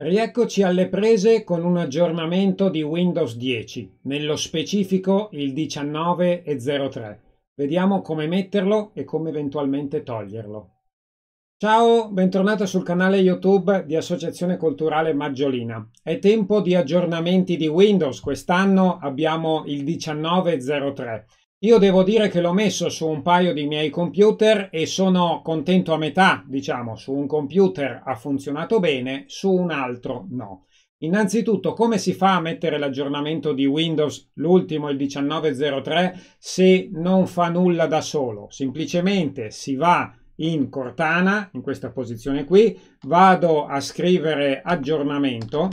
Rieccoci alle prese con un aggiornamento di Windows 10, nello specifico il 19.03. Vediamo come metterlo e come eventualmente toglierlo. Ciao, bentornato sul canale YouTube di Associazione Culturale Maggiolina. È tempo di aggiornamenti di Windows, quest'anno abbiamo il 19.03. Io devo dire che l'ho messo su un paio di miei computer e sono contento a metà, diciamo, su un computer ha funzionato bene, su un altro no. Innanzitutto, come si fa a mettere l'aggiornamento di Windows, l'ultimo, il 1903, se non fa nulla da solo? Semplicemente si va in Cortana, in questa posizione qui, vado a scrivere aggiornamento,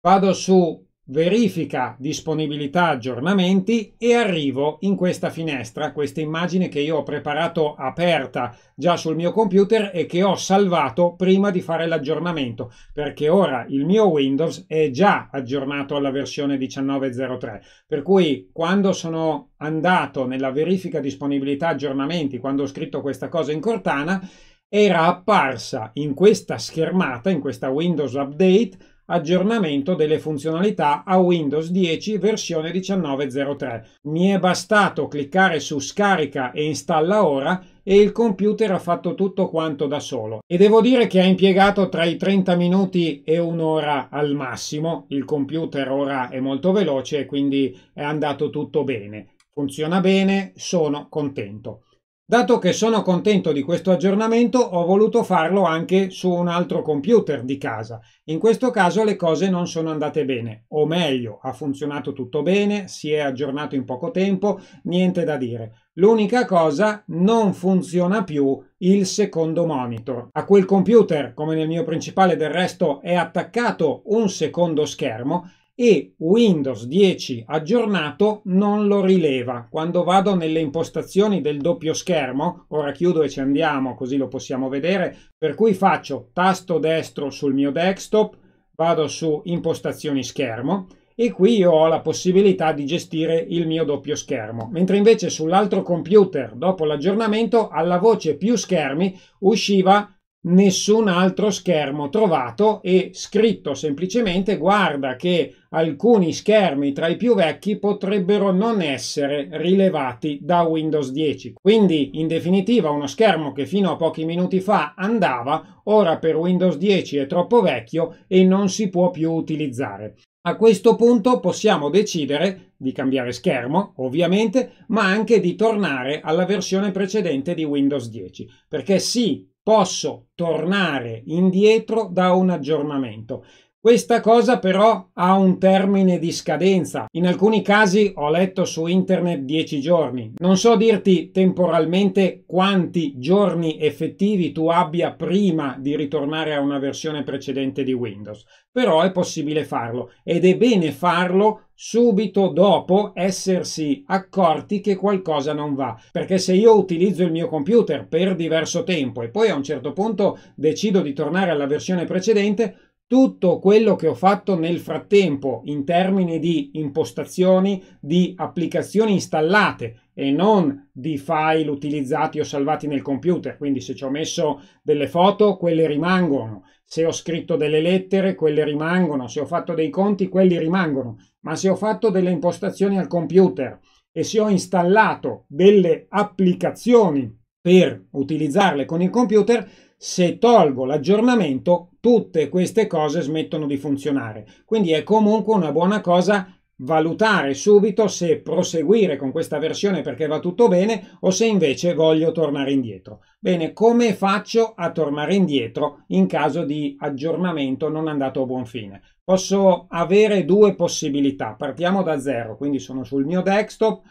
vado su verifica disponibilità aggiornamenti e arrivo in questa finestra, questa immagine che io ho preparato aperta già sul mio computer e che ho salvato prima di fare l'aggiornamento, perché ora il mio Windows è già aggiornato alla versione 19.03, per cui quando sono andato nella verifica disponibilità aggiornamenti, quando ho scritto questa cosa in Cortana, era apparsa in questa schermata, in questa Windows Update, aggiornamento delle funzionalità a Windows 10 versione 19.03. Mi è bastato cliccare su scarica e installa ora e il computer ha fatto tutto quanto da solo. E devo dire che ha impiegato tra i 30 minuti e un'ora al massimo. Il computer ora è molto veloce, quindi è andato tutto bene. Funziona bene, sono contento. Dato che sono contento di questo aggiornamento ho voluto farlo anche su un altro computer di casa. In questo caso le cose non sono andate bene, o meglio, ha funzionato tutto bene, si è aggiornato in poco tempo, niente da dire. L'unica cosa non funziona più il secondo monitor. A quel computer, come nel mio principale del resto, è attaccato un secondo schermo e Windows 10 aggiornato non lo rileva. Quando vado nelle impostazioni del doppio schermo, ora chiudo e ci andiamo così lo possiamo vedere, per cui faccio tasto destro sul mio desktop, vado su impostazioni schermo e qui io ho la possibilità di gestire il mio doppio schermo, mentre invece sull'altro computer, dopo l'aggiornamento, alla voce più schermi usciva nessun altro schermo trovato e scritto semplicemente guarda che alcuni schermi tra i più vecchi potrebbero non essere rilevati da Windows 10. Quindi in definitiva uno schermo che fino a pochi minuti fa andava, ora per Windows 10 è troppo vecchio e non si può più utilizzare. A questo punto possiamo decidere di cambiare schermo, ovviamente, ma anche di tornare alla versione precedente di Windows 10, perché sì, posso tornare indietro da un aggiornamento questa cosa però ha un termine di scadenza. In alcuni casi ho letto su internet 10 giorni. Non so dirti temporalmente quanti giorni effettivi tu abbia prima di ritornare a una versione precedente di Windows, però è possibile farlo ed è bene farlo subito dopo essersi accorti che qualcosa non va. Perché se io utilizzo il mio computer per diverso tempo e poi a un certo punto decido di tornare alla versione precedente, tutto quello che ho fatto nel frattempo in termini di impostazioni di applicazioni installate e non di file utilizzati o salvati nel computer. Quindi se ci ho messo delle foto, quelle rimangono. Se ho scritto delle lettere, quelle rimangono. Se ho fatto dei conti, quelli rimangono. Ma se ho fatto delle impostazioni al computer e se ho installato delle applicazioni per utilizzarle con il computer, se tolgo l'aggiornamento, tutte queste cose smettono di funzionare. Quindi è comunque una buona cosa valutare subito se proseguire con questa versione perché va tutto bene o se invece voglio tornare indietro. Bene, come faccio a tornare indietro in caso di aggiornamento non andato a buon fine? Posso avere due possibilità. Partiamo da zero, quindi sono sul mio desktop,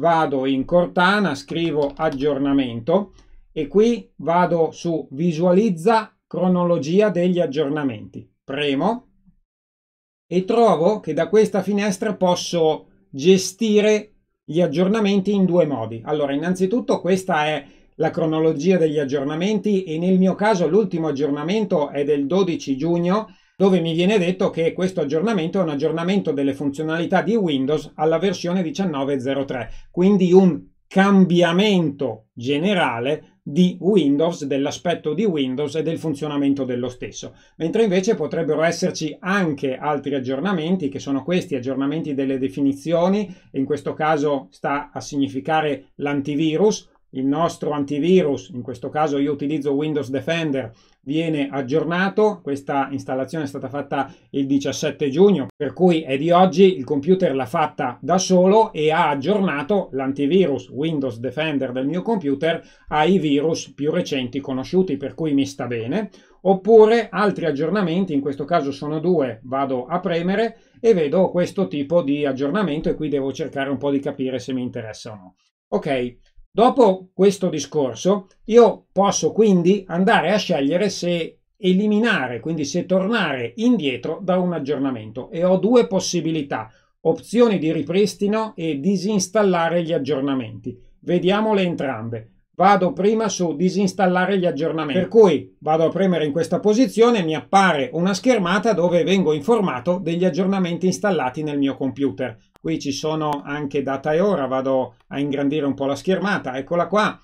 vado in Cortana, scrivo aggiornamento e qui vado su visualizza cronologia degli aggiornamenti. Premo e trovo che da questa finestra posso gestire gli aggiornamenti in due modi. Allora, innanzitutto questa è la cronologia degli aggiornamenti e nel mio caso l'ultimo aggiornamento è del 12 giugno dove mi viene detto che questo aggiornamento è un aggiornamento delle funzionalità di Windows alla versione 19.03, quindi un cambiamento generale di Windows, dell'aspetto di Windows e del funzionamento dello stesso, mentre invece potrebbero esserci anche altri aggiornamenti che sono questi aggiornamenti delle definizioni, in questo caso sta a significare l'antivirus il nostro antivirus, in questo caso io utilizzo Windows Defender, viene aggiornato. Questa installazione è stata fatta il 17 giugno, per cui è di oggi il computer l'ha fatta da solo e ha aggiornato l'antivirus Windows Defender del mio computer ai virus più recenti conosciuti, per cui mi sta bene. Oppure altri aggiornamenti, in questo caso sono due, vado a premere e vedo questo tipo di aggiornamento e qui devo cercare un po' di capire se mi interessa o no. Ok, Dopo questo discorso, io posso quindi andare a scegliere se eliminare, quindi se tornare indietro da un aggiornamento e ho due possibilità, opzioni di ripristino e disinstallare gli aggiornamenti. Vediamole entrambe. Vado prima su disinstallare gli aggiornamenti, per cui vado a premere in questa posizione, mi appare una schermata dove vengo informato degli aggiornamenti installati nel mio computer. Qui ci sono anche data e ora, vado a ingrandire un po' la schermata, eccola qua,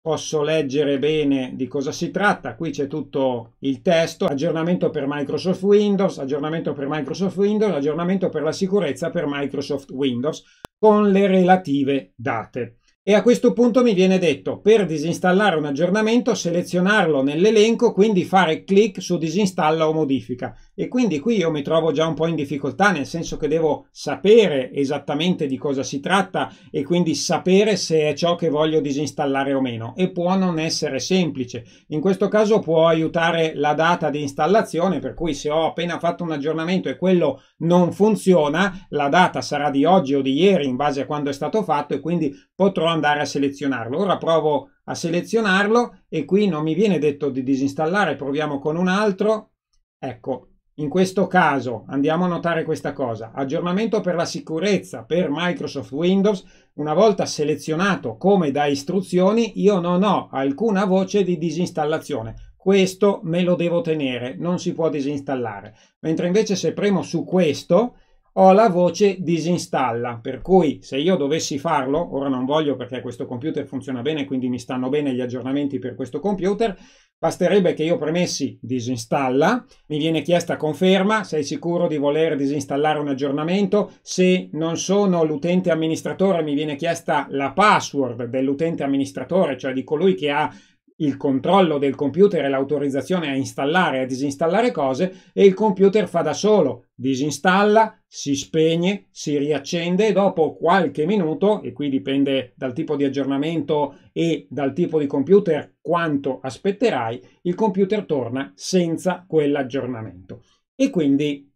posso leggere bene di cosa si tratta, qui c'è tutto il testo, aggiornamento per Microsoft Windows, aggiornamento per Microsoft Windows, aggiornamento per la sicurezza per Microsoft Windows, con le relative date. E a questo punto mi viene detto per disinstallare un aggiornamento selezionarlo nell'elenco, quindi fare clic su disinstalla o modifica. E quindi qui io mi trovo già un po' in difficoltà, nel senso che devo sapere esattamente di cosa si tratta e quindi sapere se è ciò che voglio disinstallare o meno. E può non essere semplice. In questo caso può aiutare la data di installazione, per cui se ho appena fatto un aggiornamento e quello non funziona, la data sarà di oggi o di ieri in base a quando è stato fatto e quindi potrò andare a selezionarlo. Ora provo a selezionarlo e qui non mi viene detto di disinstallare, proviamo con un altro. Ecco, in questo caso andiamo a notare questa cosa, aggiornamento per la sicurezza per Microsoft Windows, una volta selezionato come da istruzioni io non ho alcuna voce di disinstallazione, questo me lo devo tenere, non si può disinstallare, mentre invece se premo su questo ho la voce disinstalla, per cui se io dovessi farlo, ora non voglio perché questo computer funziona bene, quindi mi stanno bene gli aggiornamenti per questo computer, basterebbe che io premessi disinstalla, mi viene chiesta conferma, sei sicuro di voler disinstallare un aggiornamento, se non sono l'utente amministratore mi viene chiesta la password dell'utente amministratore, cioè di colui che ha il controllo del computer e l'autorizzazione a installare e a disinstallare cose e il computer fa da solo, disinstalla, si spegne, si riaccende e dopo qualche minuto, e qui dipende dal tipo di aggiornamento e dal tipo di computer quanto aspetterai, il computer torna senza quell'aggiornamento. E quindi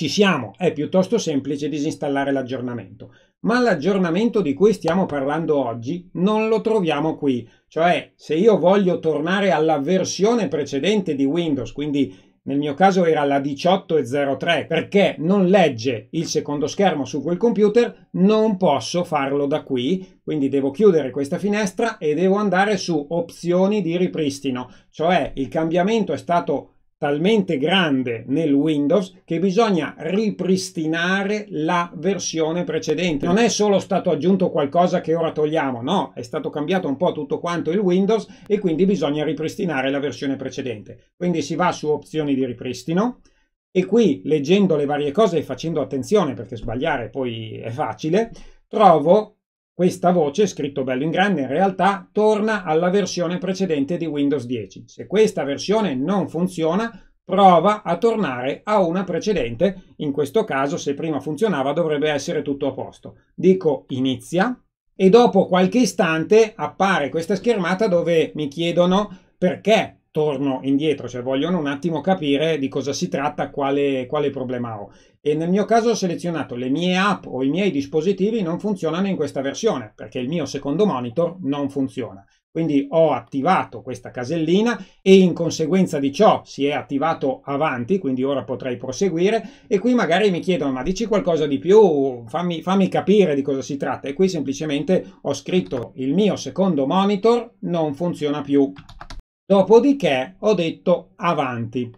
ci siamo, è piuttosto semplice disinstallare l'aggiornamento, ma l'aggiornamento di cui stiamo parlando oggi non lo troviamo qui, cioè se io voglio tornare alla versione precedente di Windows, quindi nel mio caso era la 18.03, perché non legge il secondo schermo su quel computer, non posso farlo da qui, quindi devo chiudere questa finestra e devo andare su opzioni di ripristino, cioè il cambiamento è stato talmente grande nel Windows che bisogna ripristinare la versione precedente. Non è solo stato aggiunto qualcosa che ora togliamo, no, è stato cambiato un po' tutto quanto il Windows e quindi bisogna ripristinare la versione precedente. Quindi si va su opzioni di ripristino e qui leggendo le varie cose e facendo attenzione perché sbagliare poi è facile, trovo questa voce, scritto bello in grande, in realtà torna alla versione precedente di Windows 10. Se questa versione non funziona, prova a tornare a una precedente. In questo caso, se prima funzionava, dovrebbe essere tutto a posto. Dico inizia e dopo qualche istante appare questa schermata dove mi chiedono perché torno indietro, cioè vogliono un attimo capire di cosa si tratta, quale, quale problema ho. E nel mio caso ho selezionato le mie app o i miei dispositivi non funzionano in questa versione, perché il mio secondo monitor non funziona. Quindi ho attivato questa casellina e in conseguenza di ciò si è attivato avanti, quindi ora potrei proseguire e qui magari mi chiedono ma dici qualcosa di più, fammi, fammi capire di cosa si tratta e qui semplicemente ho scritto il mio secondo monitor non funziona più. Dopodiché ho detto avanti.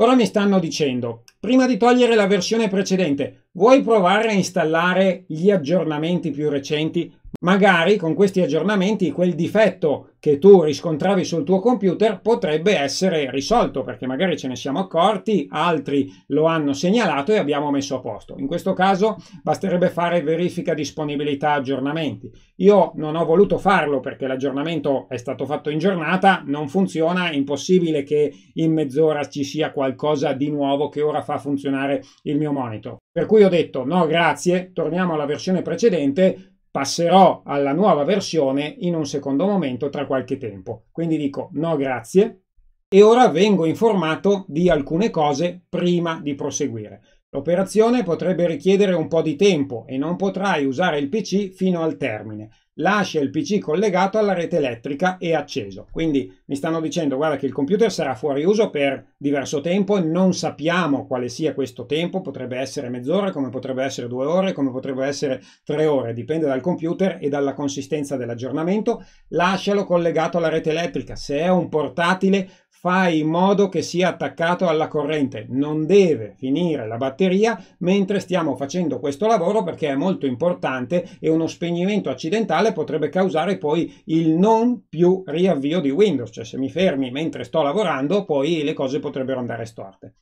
Ora mi stanno dicendo, prima di togliere la versione precedente, vuoi provare a installare gli aggiornamenti più recenti? Magari con questi aggiornamenti quel difetto che tu riscontravi sul tuo computer potrebbe essere risolto perché magari ce ne siamo accorti, altri lo hanno segnalato e abbiamo messo a posto. In questo caso basterebbe fare verifica disponibilità aggiornamenti. Io non ho voluto farlo perché l'aggiornamento è stato fatto in giornata, non funziona, è impossibile che in mezz'ora ci sia qualcosa di nuovo che ora fa funzionare il mio monitor. Per cui ho detto no grazie, torniamo alla versione precedente passerò alla nuova versione in un secondo momento tra qualche tempo. Quindi dico no grazie e ora vengo informato di alcune cose prima di proseguire. L'operazione potrebbe richiedere un po' di tempo e non potrai usare il PC fino al termine lascia il PC collegato alla rete elettrica e acceso. Quindi mi stanno dicendo guarda che il computer sarà fuori uso per diverso tempo, non sappiamo quale sia questo tempo, potrebbe essere mezz'ora, come potrebbe essere due ore, come potrebbe essere tre ore, dipende dal computer e dalla consistenza dell'aggiornamento. Lascialo collegato alla rete elettrica, se è un portatile fai in modo che sia attaccato alla corrente, non deve finire la batteria mentre stiamo facendo questo lavoro perché è molto importante e uno spegnimento accidentale potrebbe causare poi il non più riavvio di Windows, cioè se mi fermi mentre sto lavorando poi le cose potrebbero andare storte.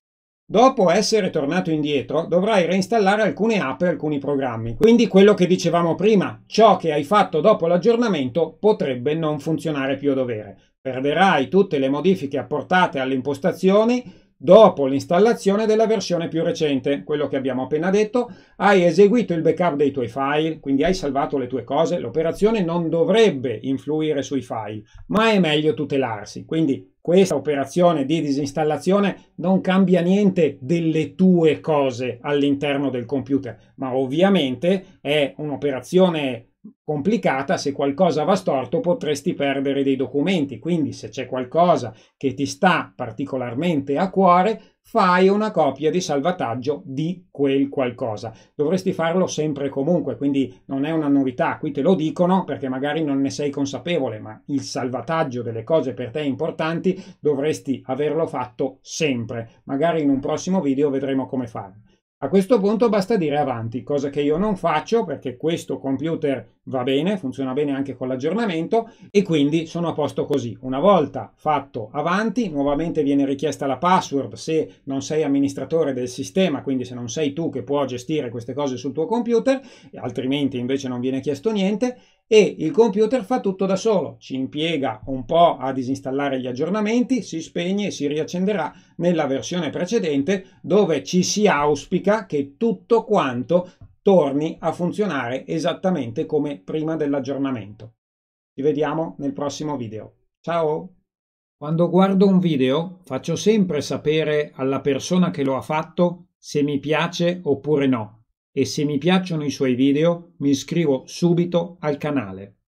Dopo essere tornato indietro dovrai reinstallare alcune app e alcuni programmi, quindi quello che dicevamo prima, ciò che hai fatto dopo l'aggiornamento potrebbe non funzionare più a dovere perderai tutte le modifiche apportate alle impostazioni dopo l'installazione della versione più recente, quello che abbiamo appena detto, hai eseguito il backup dei tuoi file, quindi hai salvato le tue cose, l'operazione non dovrebbe influire sui file, ma è meglio tutelarsi. Quindi questa operazione di disinstallazione non cambia niente delle tue cose all'interno del computer, ma ovviamente è un'operazione complicata, se qualcosa va storto potresti perdere dei documenti, quindi se c'è qualcosa che ti sta particolarmente a cuore, fai una copia di salvataggio di quel qualcosa. Dovresti farlo sempre e comunque, quindi non è una novità, qui te lo dicono perché magari non ne sei consapevole, ma il salvataggio delle cose per te importanti dovresti averlo fatto sempre. Magari in un prossimo video vedremo come farlo. A questo punto basta dire avanti, cosa che io non faccio perché questo computer va bene, funziona bene anche con l'aggiornamento e quindi sono a posto così. Una volta fatto avanti, nuovamente viene richiesta la password se non sei amministratore del sistema, quindi se non sei tu che può gestire queste cose sul tuo computer, altrimenti invece non viene chiesto niente e il computer fa tutto da solo, ci impiega un po' a disinstallare gli aggiornamenti, si spegne e si riaccenderà nella versione precedente dove ci si auspica che tutto quanto torni a funzionare esattamente come prima dell'aggiornamento. Ci vediamo nel prossimo video. Ciao! Quando guardo un video faccio sempre sapere alla persona che lo ha fatto se mi piace oppure no e se mi piacciono i suoi video mi iscrivo subito al canale.